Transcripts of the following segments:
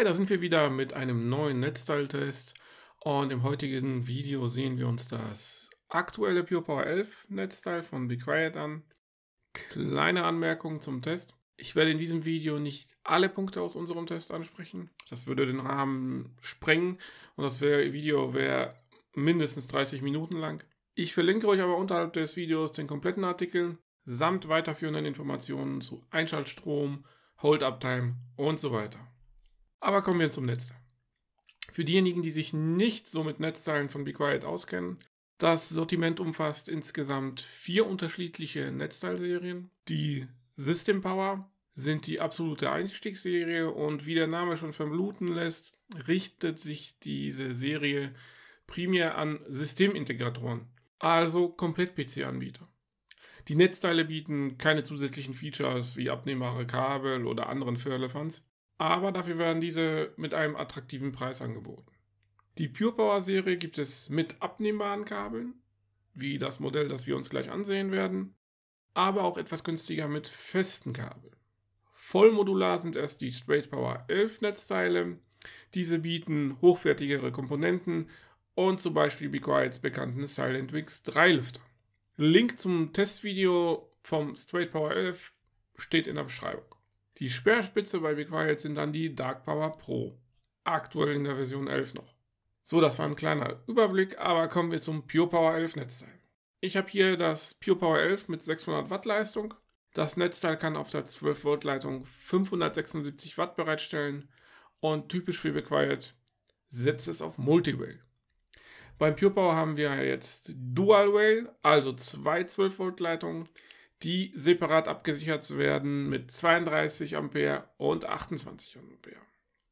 Hi, da sind wir wieder mit einem neuen Netzteiltest und im heutigen Video sehen wir uns das aktuelle PurePower 11 Netzteil von BeQuiet an. Kleine Anmerkung zum Test. Ich werde in diesem Video nicht alle Punkte aus unserem Test ansprechen. Das würde den Rahmen sprengen und das Video wäre mindestens 30 Minuten lang. Ich verlinke euch aber unterhalb des Videos den kompletten Artikel samt weiterführenden Informationen zu Einschaltstrom, Hold-Up-Time und so weiter. Aber kommen wir zum Netzteil. Für diejenigen, die sich nicht so mit Netzteilen von BeQuiet auskennen, das Sortiment umfasst insgesamt vier unterschiedliche Netzteilserien. Die System Power sind die absolute Einstiegsserie und wie der Name schon vermuten lässt, richtet sich diese Serie primär an Systemintegratoren, also Komplett-PC-Anbieter. Die Netzteile bieten keine zusätzlichen Features wie abnehmbare Kabel oder anderen Firlefanz aber dafür werden diese mit einem attraktiven Preis angeboten. Die Pure Power Serie gibt es mit abnehmbaren Kabeln, wie das Modell, das wir uns gleich ansehen werden, aber auch etwas günstiger mit festen Kabeln. Vollmodular sind erst die Straight Power 11 Netzteile. Diese bieten hochwertigere Komponenten und zum Beispiel Be Quiets bekannten Silent Wings 3 Lüfter. Link zum Testvideo vom Straight Power 11 steht in der Beschreibung. Die Speerspitze bei BigWild sind dann die Dark Power Pro, aktuell in der Version 11 noch. So, das war ein kleiner Überblick, aber kommen wir zum Pure Power 11 Netzteil. Ich habe hier das Pure Power 11 mit 600 Watt Leistung. Das Netzteil kann auf der 12 Volt Leitung 576 Watt bereitstellen und typisch für Bequiet setzt es auf Multiway. Beim Pure Power haben wir jetzt Dual Whale, also zwei 12 Volt Leitungen die separat abgesichert werden mit 32 Ampere und 28 Ampere.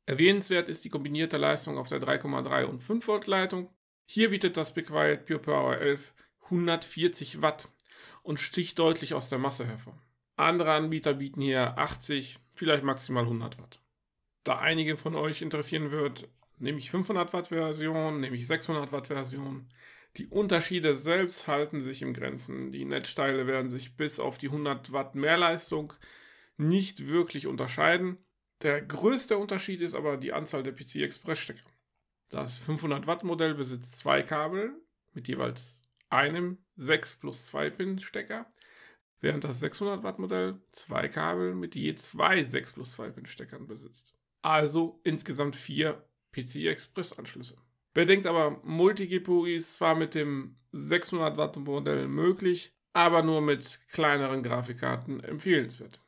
Erwähnenswert ist die kombinierte Leistung auf der 3,3 und 5 Volt Leitung. Hier bietet das Big Quiet Pure Power 11 140 Watt und sticht deutlich aus der Masse hervor. Andere Anbieter bieten hier 80, vielleicht maximal 100 Watt. Da einige von euch interessieren wird, nehme ich 500 Watt Version, nehme ich 600 Watt Version, die Unterschiede selbst halten sich im Grenzen. Die Netzteile werden sich bis auf die 100 Watt Mehrleistung nicht wirklich unterscheiden. Der größte Unterschied ist aber die Anzahl der PC Express Stecker. Das 500 Watt Modell besitzt zwei Kabel mit jeweils einem 6 plus 2 Pin Stecker, während das 600 Watt Modell zwei Kabel mit je zwei 6 plus 2 Pin Steckern besitzt. Also insgesamt vier PC Express Anschlüsse. Bedenkt aber, Multi-GPU ist zwar mit dem 600 Watt Modell möglich, aber nur mit kleineren Grafikkarten empfehlenswert.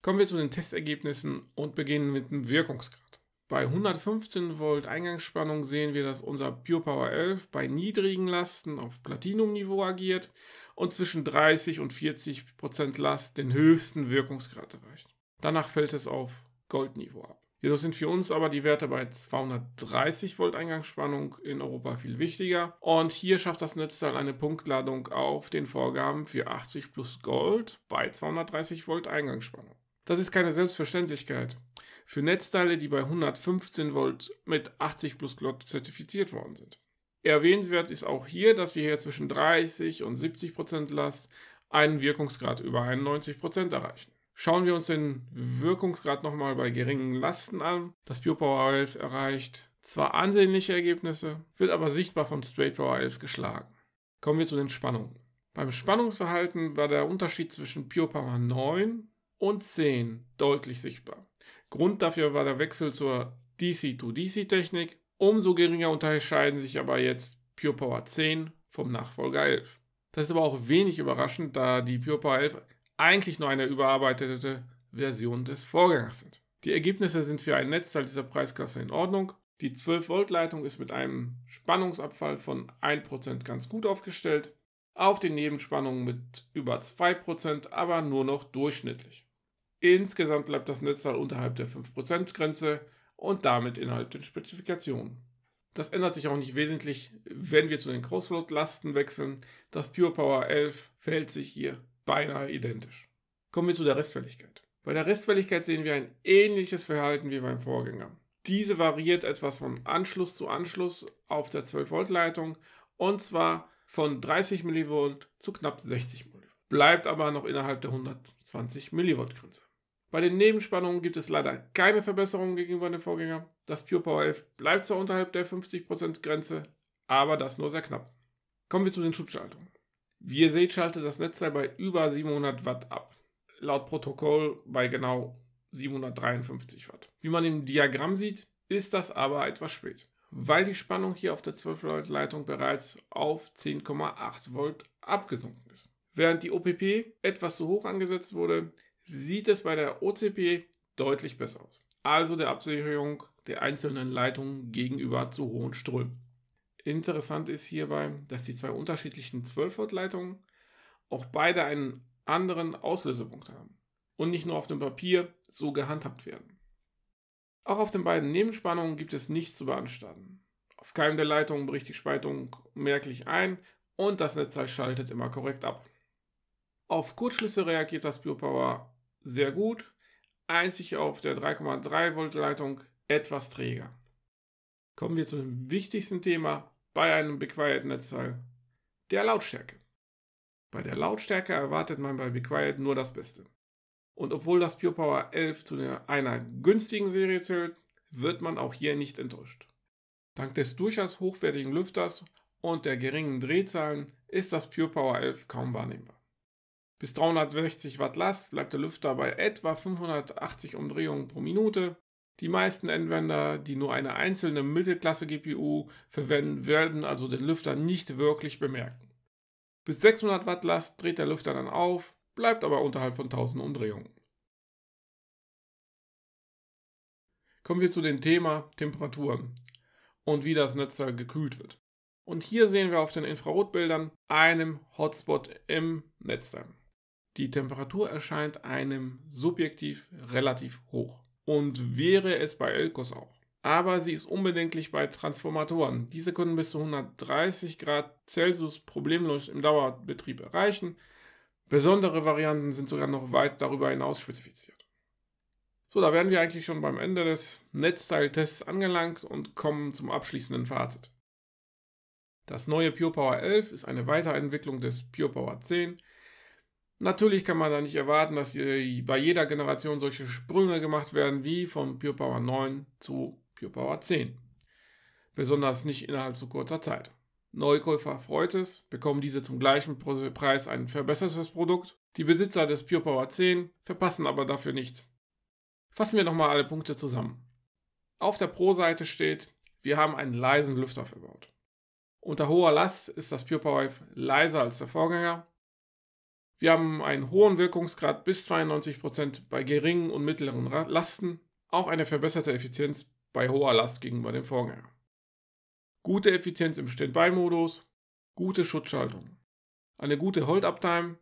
Kommen wir zu den Testergebnissen und beginnen mit dem Wirkungsgrad. Bei 115 Volt Eingangsspannung sehen wir, dass unser Pure Power 11 bei niedrigen Lasten auf Platinum-Niveau agiert und zwischen 30 und 40 Prozent Last den höchsten Wirkungsgrad erreicht. Danach fällt es auf Gold-Niveau ab. Jedoch sind für uns aber die Werte bei 230 Volt Eingangsspannung in Europa viel wichtiger. Und hier schafft das Netzteil eine Punktladung auf den Vorgaben für 80 plus Gold bei 230 Volt Eingangsspannung. Das ist keine Selbstverständlichkeit. Für Netzteile, die bei 115 Volt mit 80 plus Gold zertifiziert worden sind. Erwähnenswert ist auch hier, dass wir hier zwischen 30 und 70 Prozent Last einen Wirkungsgrad über 91 Prozent erreichen. Schauen wir uns den Wirkungsgrad nochmal bei geringen Lasten an. Das Pure Power 11 erreicht zwar ansehnliche Ergebnisse, wird aber sichtbar vom Straight Power 11 geschlagen. Kommen wir zu den Spannungen. Beim Spannungsverhalten war der Unterschied zwischen Pure Power 9 und 10 deutlich sichtbar. Grund dafür war der Wechsel zur DC-to-DC-Technik. Umso geringer unterscheiden sich aber jetzt Pure Power 10 vom Nachfolger 11. Das ist aber auch wenig überraschend, da die Pure Power 11 eigentlich nur eine überarbeitete Version des Vorgängers sind. Die Ergebnisse sind für ein Netzteil dieser Preisklasse in Ordnung. Die 12-Volt-Leitung ist mit einem Spannungsabfall von 1% ganz gut aufgestellt, auf den Nebenspannungen mit über 2%, aber nur noch durchschnittlich. Insgesamt bleibt das Netzteil unterhalb der 5%-Grenze und damit innerhalb der Spezifikationen. Das ändert sich auch nicht wesentlich, wenn wir zu den crossroad lasten wechseln. Das Pure Power 11 fällt sich hier beinahe identisch. Kommen wir zu der Restfälligkeit. Bei der Restfälligkeit sehen wir ein ähnliches Verhalten wie beim Vorgänger. Diese variiert etwas von Anschluss zu Anschluss auf der 12-Volt-Leitung und zwar von 30 mV zu knapp 60 mV, bleibt aber noch innerhalb der 120 mV-Grenze. Bei den Nebenspannungen gibt es leider keine Verbesserungen gegenüber dem Vorgänger. Das Pure Power 11 bleibt zwar unterhalb der 50%-Grenze, aber das nur sehr knapp. Kommen wir zu den Schutzschaltungen. Wie ihr seht, schaltet das Netzteil bei über 700 Watt ab. Laut Protokoll bei genau 753 Watt. Wie man im Diagramm sieht, ist das aber etwas spät, weil die Spannung hier auf der 12-Volt-Leitung bereits auf 10,8 Volt abgesunken ist. Während die OPP etwas zu hoch angesetzt wurde, sieht es bei der OCP deutlich besser aus. Also der Absicherung der einzelnen Leitungen gegenüber zu hohen Strömen. Interessant ist hierbei, dass die zwei unterschiedlichen 12-Volt-Leitungen auch beide einen anderen Auslösepunkt haben und nicht nur auf dem Papier so gehandhabt werden. Auch auf den beiden Nebenspannungen gibt es nichts zu beanstanden. Auf keinem der Leitungen bricht die Spaltung merklich ein und das Netzteil schaltet immer korrekt ab. Auf Kurzschlüsse reagiert das BioPower sehr gut, einzig auf der 3,3 Volt Leitung etwas träger. Kommen wir zu dem wichtigsten Thema, bei einem BeQuiet-Netzteil der Lautstärke. Bei der Lautstärke erwartet man bei BeQuiet nur das Beste. Und obwohl das Pure Power 11 zu einer günstigen Serie zählt, wird man auch hier nicht enttäuscht. Dank des durchaus hochwertigen Lüfters und der geringen Drehzahlen ist das Pure Power 11 kaum wahrnehmbar. Bis 360 Watt Last bleibt der Lüfter bei etwa 580 Umdrehungen pro Minute die meisten Anwender, die nur eine einzelne Mittelklasse-GPU verwenden, werden also den Lüfter nicht wirklich bemerken. Bis 600 Watt Last dreht der Lüfter dann auf, bleibt aber unterhalb von 1000 Umdrehungen. Kommen wir zu dem Thema Temperaturen und wie das Netzteil gekühlt wird. Und hier sehen wir auf den Infrarotbildern einen Hotspot im Netzteil. Die Temperatur erscheint einem subjektiv relativ hoch und wäre es bei Elkos auch. Aber sie ist unbedenklich bei Transformatoren. Diese können bis zu 130 Grad Celsius problemlos im Dauerbetrieb erreichen. Besondere Varianten sind sogar noch weit darüber hinaus spezifiziert. So, da wären wir eigentlich schon beim Ende des Netzteiltests angelangt und kommen zum abschließenden Fazit. Das neue PurePower 11 ist eine Weiterentwicklung des PurePower 10 Natürlich kann man da nicht erwarten, dass äh, bei jeder Generation solche Sprünge gemacht werden wie von Pure Power 9 zu Pure Power 10. Besonders nicht innerhalb so kurzer Zeit. Neukäufer freut es, bekommen diese zum gleichen Preis ein verbessertes Produkt. Die Besitzer des Pure Power 10 verpassen aber dafür nichts. Fassen wir nochmal alle Punkte zusammen. Auf der Pro-Seite steht, wir haben einen leisen Lüfter verbaut. Unter hoher Last ist das Pure Power leiser als der Vorgänger wir haben einen hohen Wirkungsgrad bis 92% bei geringen und mittleren Lasten, auch eine verbesserte Effizienz bei hoher Last gegenüber dem Vorgänger. Gute Effizienz im Standby-Modus, gute Schutzschaltung, eine gute hold up time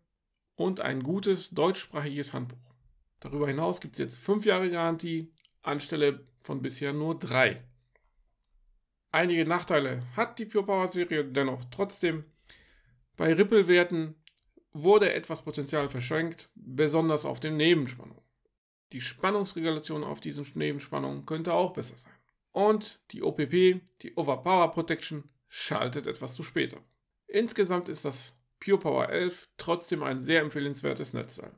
und ein gutes deutschsprachiges Handbuch. Darüber hinaus gibt es jetzt 5 Jahre Garantie anstelle von bisher nur 3. Einige Nachteile hat die Pure Power Serie dennoch trotzdem. Bei Ripple-Werten wurde etwas Potenzial verschränkt, besonders auf den Nebenspannungen. Die Spannungsregulation auf diesen Nebenspannungen könnte auch besser sein. Und die OPP, die Overpower Protection, schaltet etwas zu später. Insgesamt ist das Pure Power 11 trotzdem ein sehr empfehlenswertes Netzteil.